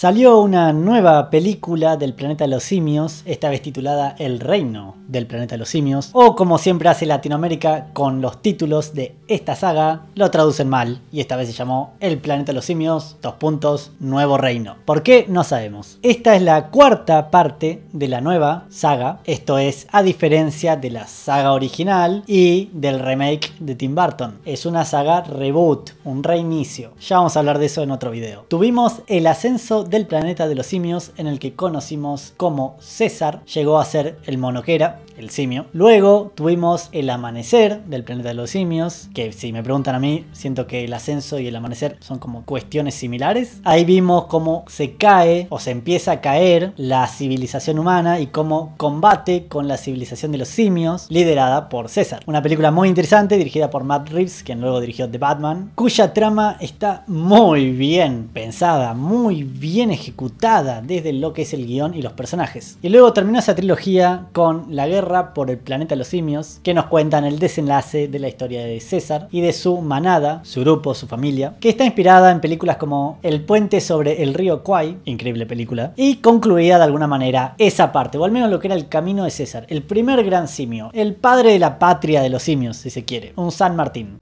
Salió una nueva película del planeta de los simios, esta vez titulada El reino del planeta de los simios, o como siempre hace Latinoamérica con los títulos de esta saga, lo traducen mal y esta vez se llamó El planeta de los simios, dos puntos, nuevo reino. ¿Por qué? No sabemos. Esta es la cuarta parte de la nueva saga, esto es a diferencia de la saga original y del remake de Tim Burton. Es una saga reboot, un reinicio. Ya vamos a hablar de eso en otro video. Tuvimos el ascenso del planeta de los simios en el que conocimos como César llegó a ser el monoquera el simio. Luego tuvimos el amanecer del planeta de los simios, que si me preguntan a mí, siento que el ascenso y el amanecer son como cuestiones similares. Ahí vimos cómo se cae o se empieza a caer la civilización humana y cómo combate con la civilización de los simios, liderada por César. Una película muy interesante dirigida por Matt Reeves, quien luego dirigió The Batman, cuya trama está muy bien pensada, muy bien ejecutada desde lo que es el guión y los personajes. Y luego terminó esa trilogía con La guerra por el planeta de los simios, que nos cuentan el desenlace de la historia de César y de su manada, su grupo, su familia, que está inspirada en películas como El puente sobre el río Kwai, increíble película, y concluía de alguna manera esa parte, o al menos lo que era el camino de César, el primer gran simio, el padre de la patria de los simios, si se quiere, un San Martín.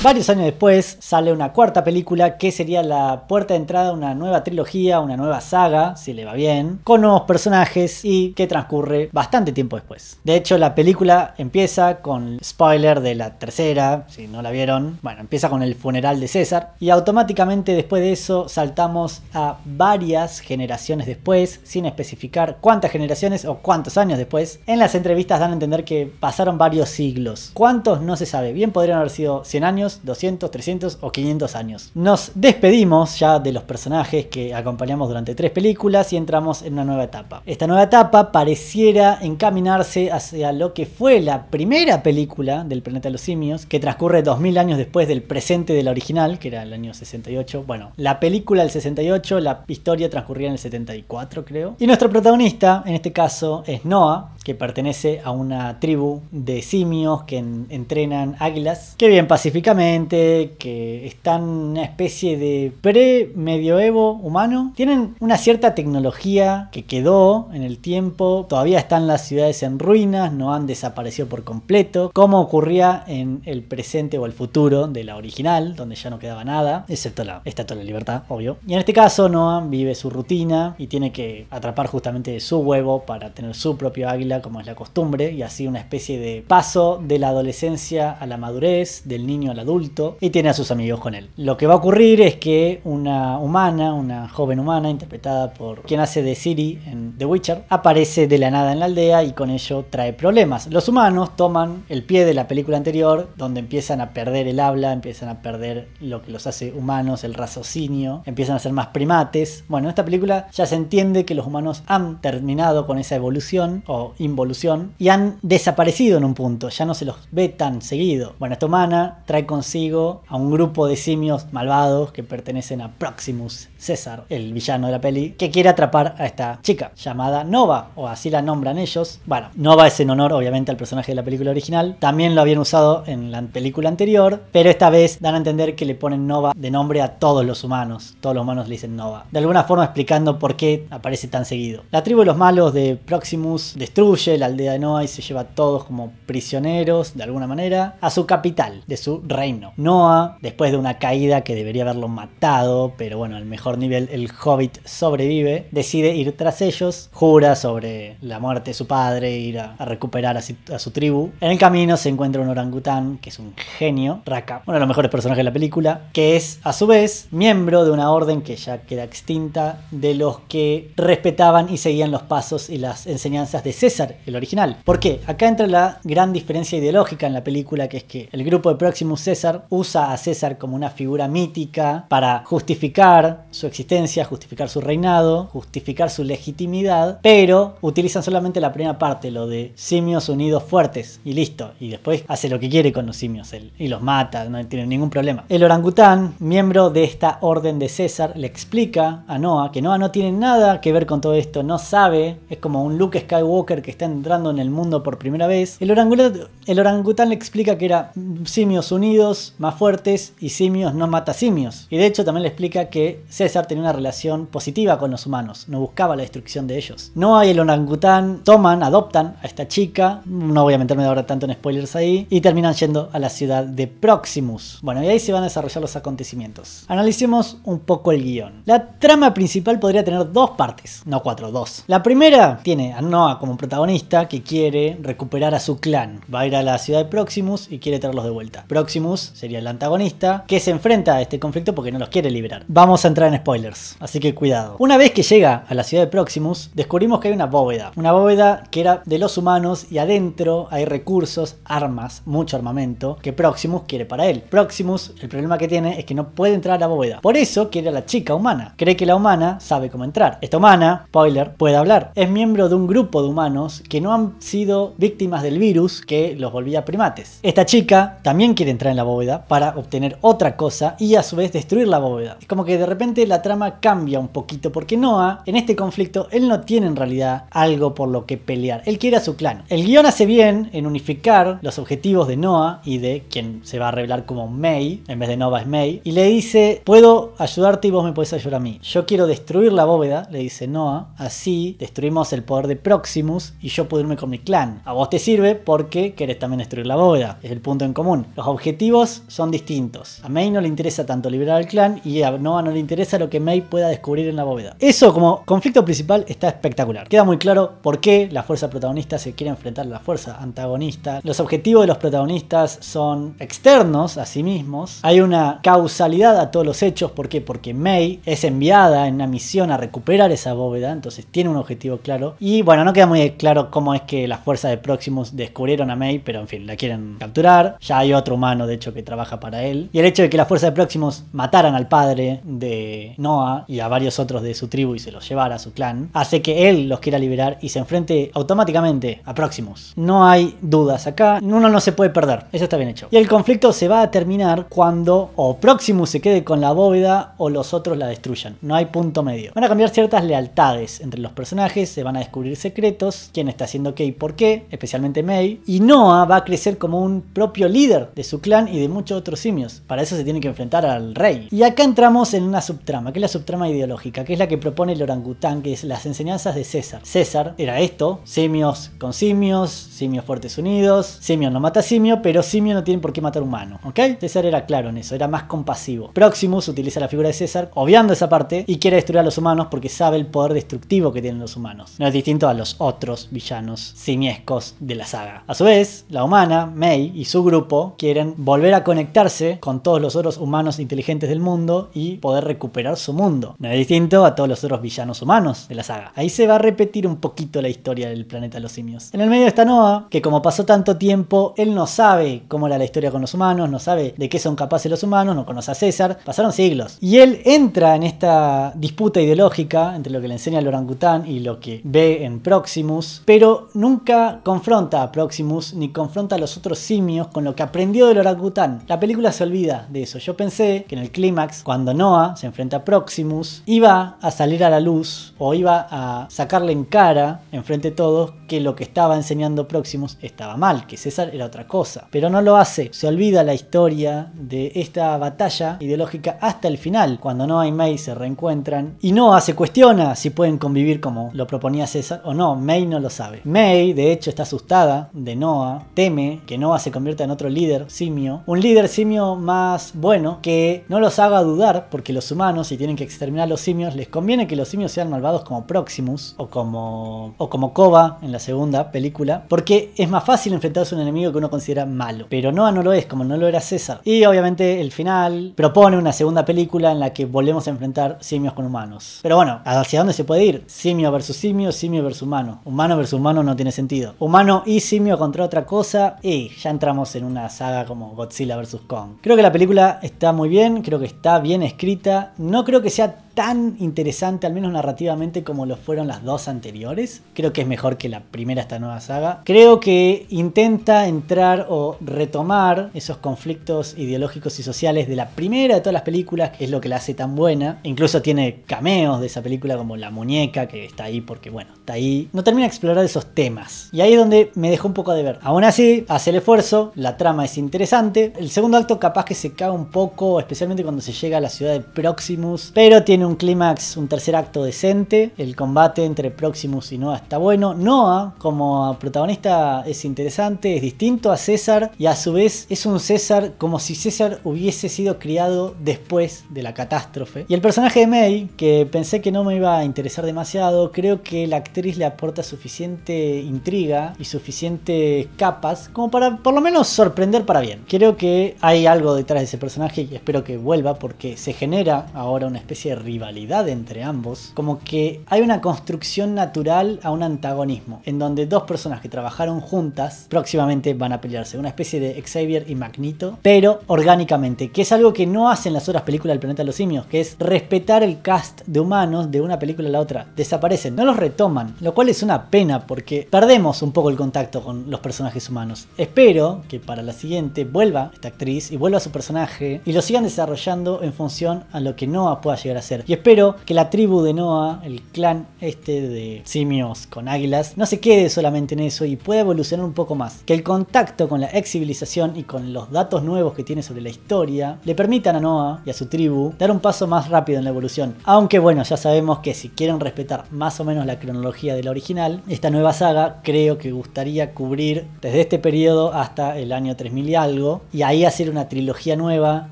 Varios años después sale una cuarta película que sería la puerta de entrada a una nueva trilogía, una nueva saga, si le va bien, con nuevos personajes y que transcurre bastante tiempo después. De hecho, la película empieza con spoiler de la tercera, si no la vieron, bueno, empieza con el funeral de César y automáticamente después de eso saltamos a varias generaciones después, sin especificar cuántas generaciones o cuántos años después. En las entrevistas dan a entender que pasaron varios siglos. ¿Cuántos? No se sabe. Bien podrían haber sido 100 años 200, 300 o 500 años. Nos despedimos ya de los personajes que acompañamos durante tres películas y entramos en una nueva etapa. Esta nueva etapa pareciera encaminarse hacia lo que fue la primera película del planeta de los simios, que transcurre 2000 años después del presente de la original, que era el año 68. Bueno, la película del 68, la historia transcurría en el 74 creo. Y nuestro protagonista, en este caso, es Noah, que pertenece a una tribu de simios que entrenan águilas, que viven pacíficamente, que están en una especie de pre-medioevo humano. Tienen una cierta tecnología que quedó en el tiempo, todavía están las ciudades en ruinas, no han desaparecido por completo, como ocurría en el presente o el futuro de la original, donde ya no quedaba nada, excepto la Estatua de la Libertad, obvio. Y en este caso, Noah vive su rutina y tiene que atrapar justamente su huevo para tener su propio águila como es la costumbre, y así una especie de paso de la adolescencia a la madurez, del niño al adulto, y tiene a sus amigos con él. Lo que va a ocurrir es que una humana, una joven humana, interpretada por quien hace de Siri en The Witcher, aparece de la nada en la aldea y con ello trae problemas. Los humanos toman el pie de la película anterior, donde empiezan a perder el habla, empiezan a perder lo que los hace humanos, el raciocinio, empiezan a ser más primates. Bueno, en esta película ya se entiende que los humanos han terminado con esa evolución o involución y han desaparecido en un punto, ya no se los ve tan seguido. Bueno, esta humana trae consigo a un grupo de simios malvados que pertenecen a Proximus César, el villano de la peli, que quiere atrapar a esta chica llamada Nova, o así la nombran ellos. Bueno, Nova es en honor obviamente al personaje de la película original, también lo habían usado en la película anterior, pero esta vez dan a entender que le ponen Nova de nombre a todos los humanos, todos los humanos le dicen Nova, de alguna forma explicando por qué aparece tan seguido. La tribu de los malos de Proximus destruye la aldea de Noah y se lleva a todos como prisioneros, de alguna manera, a su capital, de su reino. Noah, después de una caída que debería haberlo matado, pero bueno, al mejor nivel el hobbit sobrevive, decide ir tras ellos, jura sobre la muerte de su padre, ir a, recuperar a, a, su tribu. En el camino se encuentra un orangután, que es un genio, Raka, uno de los mejores personajes de la película, que es a su vez miembro de una orden que ya queda extinta, de los que respetaban y seguían los pasos y las enseñanzas de César el original. ¿Por qué? Acá entra la gran diferencia ideológica en la película, que es que el grupo de Próximo César usa a César como una figura mítica para justificar su existencia, justificar su reinado, justificar su legitimidad, pero utilizan solamente la primera parte, lo de simios unidos fuertes y listo. Y después hace lo que quiere con los simios y los mata, no tiene ningún problema. El orangután, miembro de esta orden de César, le explica a Noah que Noah no tiene nada que ver con todo esto, no sabe, es como un Luke Skywalker que que está entrando en el mundo por primera vez, el orangután, le explica que era simios unidos, más fuertes y simios no mata simios. Y de hecho también le explica que César tenía una relación positiva con los humanos, no buscaba la destrucción de ellos. Noah y el orangután, toman, adoptan a esta chica, no voy a meterme ahora tanto en spoilers ahí, y terminan yendo a la ciudad de Proximus. Bueno, y ahí se van a desarrollar los acontecimientos. Analicemos un poco el guión. La trama principal podría tener dos partes, no cuatro, dos. La primera tiene a Noah como protagonista protagonista que quiere recuperar a su clan. Va a ir a la ciudad de Proximus y quiere traerlos de vuelta. Proximus sería el antagonista que se enfrenta a este conflicto porque no los quiere liberar. Vamos a entrar en spoilers, así que cuidado. Una vez que llega a la ciudad de Proximus, descubrimos que hay una bóveda. Una bóveda que era de los humanos y adentro hay recursos, armas, mucho armamento que Proximus quiere para él. Proximus, el problema que tiene es que no puede entrar a la bóveda. Por eso quiere a la chica humana. Cree que la humana sabe cómo entrar. Esta humana, spoiler, puede hablar. Es miembro de un grupo de humanos que no han sido víctimas del virus que los volvía primates. Esta chica también quiere entrar en la bóveda para obtener otra cosa y a su vez destruir la bóveda. Es como que de repente la trama cambia un poquito porque Noah en este conflicto él no tiene en realidad algo por lo que pelear. Él quiere a su clan. El guión hace bien en unificar los objetivos de Noah y de quien se va a revelar como May, en vez de Nova es May, y le dice, puedo ayudarte y vos me podés ayudar a mí. Yo quiero destruir la bóveda, le dice Noah, así destruimos el poder de Proximus y yo puedo con mi clan. A vos te sirve porque querés también destruir la bóveda. Es el punto en común. Los objetivos son distintos. A May no le interesa tanto liberar al clan y a Nova no le interesa lo que May pueda descubrir en la bóveda. Eso como conflicto principal está espectacular. Queda muy claro por qué la fuerza protagonista se quiere enfrentar a la fuerza antagonista. Los objetivos de los protagonistas son externos a sí mismos. Hay una causalidad a todos los hechos. ¿Por qué? Porque May es enviada en una misión a recuperar esa bóveda. Entonces tiene un objetivo claro. Y bueno, no queda muy claro claro cómo es que las fuerzas de Proximus descubrieron a May, pero en fin, la quieren capturar. Ya hay otro humano, de hecho, que trabaja para él. Y el hecho de que las fuerzas de Proximus mataran al padre de Noah y a varios otros de su tribu y se los llevara a su clan, hace que él los quiera liberar y se enfrente automáticamente a Proximus. No hay dudas acá, uno no se puede perder, eso está bien hecho. Y el conflicto se va a terminar cuando o Proximus se quede con la bóveda o los otros la destruyan. No hay punto medio. Van a cambiar ciertas lealtades entre los personajes, se van a descubrir secretos quién está haciendo qué y por qué, especialmente Mei. Y Noah va a crecer como un propio líder de su clan y de muchos otros simios. Para eso se tiene que enfrentar al rey. Y acá entramos en una subtrama, que es la subtrama ideológica, que es la que propone el orangután, que es las enseñanzas de César. César era esto, simios con simios, simios fuertes unidos, simio no mata simio, pero simio no tiene por qué matar humano, ¿ok? César era claro en eso, era más compasivo. Proximus utiliza la figura de César, obviando esa parte, y quiere destruir a los humanos porque sabe el poder destructivo que tienen los humanos. No es distinto a los otros villanos simiescos de la saga. A su vez, la humana, Mei, y su grupo quieren volver a conectarse con todos los otros humanos inteligentes del mundo y poder recuperar su mundo. No es distinto a todos los otros villanos humanos de la saga. Ahí se va a repetir un poquito la historia del planeta de los simios. En el medio esta Noah, que como pasó tanto tiempo, él no sabe cómo era la historia con los humanos, no sabe de qué son capaces los humanos, no conoce a César, pasaron siglos. Y él entra en esta disputa ideológica entre lo que le enseña el orangután y lo que ve en Proximus, pero nunca confronta a Proximus ni confronta a los otros simios con lo que aprendió del orangután. La película se olvida de eso. Yo pensé que en el clímax, cuando Noah se enfrenta a Proximus, iba a salir a la luz o iba a sacarle en cara, enfrente de todos, que lo que estaba enseñando Proximus estaba mal, que César era otra cosa. Pero no lo hace, se olvida la historia de esta batalla ideológica hasta el final, cuando Noah y May se reencuentran y Noah se cuestiona si pueden convivir como lo proponía César o no. May no lo sabe. May, de hecho, está asustada de Noah, teme que Noah se convierta en otro líder simio, un líder simio más bueno que no los haga dudar, porque los humanos, si tienen que exterminar a los simios, les conviene que los simios sean malvados como Proximus o como, o como Koba en la segunda película, porque es más fácil enfrentarse a un enemigo que uno considera malo. Pero Noah no lo es, como no lo era César. Y obviamente el final propone una segunda película en la que volvemos a enfrentar simios con humanos. Pero bueno, ¿hacia dónde se puede ir? Simio versus simio, simio versus humano, humano versus humano no tiene sentido. Humano y simio contra otra cosa y ya entramos en una saga como Godzilla versus Kong. Creo que la película está muy bien, creo que está bien escrita, no creo que sea tan interesante, al menos narrativamente, como lo fueron las dos anteriores. Creo que es mejor que la primera esta nueva saga. Creo que intenta entrar o retomar esos conflictos ideológicos y sociales de la primera de todas las películas, que es lo que la hace tan buena. Incluso tiene cameos de esa película como la muñeca, que está ahí porque, bueno, está ahí. No termina de explorar esos temas. Y ahí es donde me dejó un poco de ver. Aún así, hace el esfuerzo, la trama es interesante. El segundo acto capaz que se cae un poco, especialmente cuando se llega a la ciudad de Proximus, pero tiene un clímax, un tercer acto decente. El combate entre Proximus y Noah está bueno. Noah, como protagonista, es interesante, es distinto a César y a su vez es un César como si César hubiese sido criado después de la catástrofe. Y el personaje de May, que pensé que no me iba a interesar demasiado, creo que la actriz le aporta suficiente intriga y suficientes capas como para por lo menos sorprender para bien. Creo que hay algo detrás de ese personaje y espero que vuelva porque se genera ahora una especie de rivalidad entre ambos, como que hay una construcción natural a un antagonismo, en donde dos personas que trabajaron juntas próximamente van a pelearse, una especie de Xavier y Magneto, pero orgánicamente, que es algo que no hacen las otras películas del planeta de los simios, que es respetar el cast de humanos de una película a la otra, desaparecen, no los retoman, lo cual es una pena porque perdemos un poco el contacto con los personajes humanos. Espero que para la siguiente vuelva esta actriz y vuelva su personaje y lo sigan desarrollando en función a lo que Noah pueda llegar a ser y espero que la tribu de Noah, el clan este de simios con águilas, no se quede solamente en eso y pueda evolucionar un poco más. Que el contacto con la ex civilización y con los datos nuevos que tiene sobre la historia le permitan a Noah y a su tribu dar un paso más rápido en la evolución. Aunque bueno, ya sabemos que si quieren respetar más o menos la cronología de la original, esta nueva saga creo que gustaría cubrir desde este periodo hasta el año 3000 y algo y ahí hacer una trilogía nueva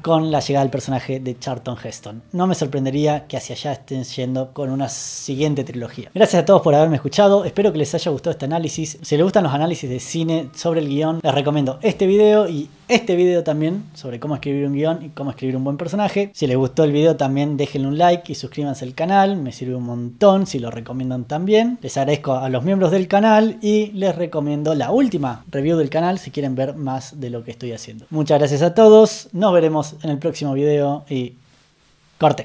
con la llegada del personaje de Charlton Heston. No me sorprendería que hacia allá estén yendo con una siguiente trilogía. Gracias a todos por haberme escuchado, espero que les haya gustado este análisis. Si les gustan los análisis de cine sobre el guión, les recomiendo este video y este video también sobre cómo escribir un guión y cómo escribir un buen personaje. Si les gustó el video también déjenle un like y suscríbanse al canal, me sirve un montón si lo recomiendan también. Les agradezco a los miembros del canal y les recomiendo la última review del canal si quieren ver más de lo que estoy haciendo. Muchas gracias a todos, nos veremos en el próximo video y corte.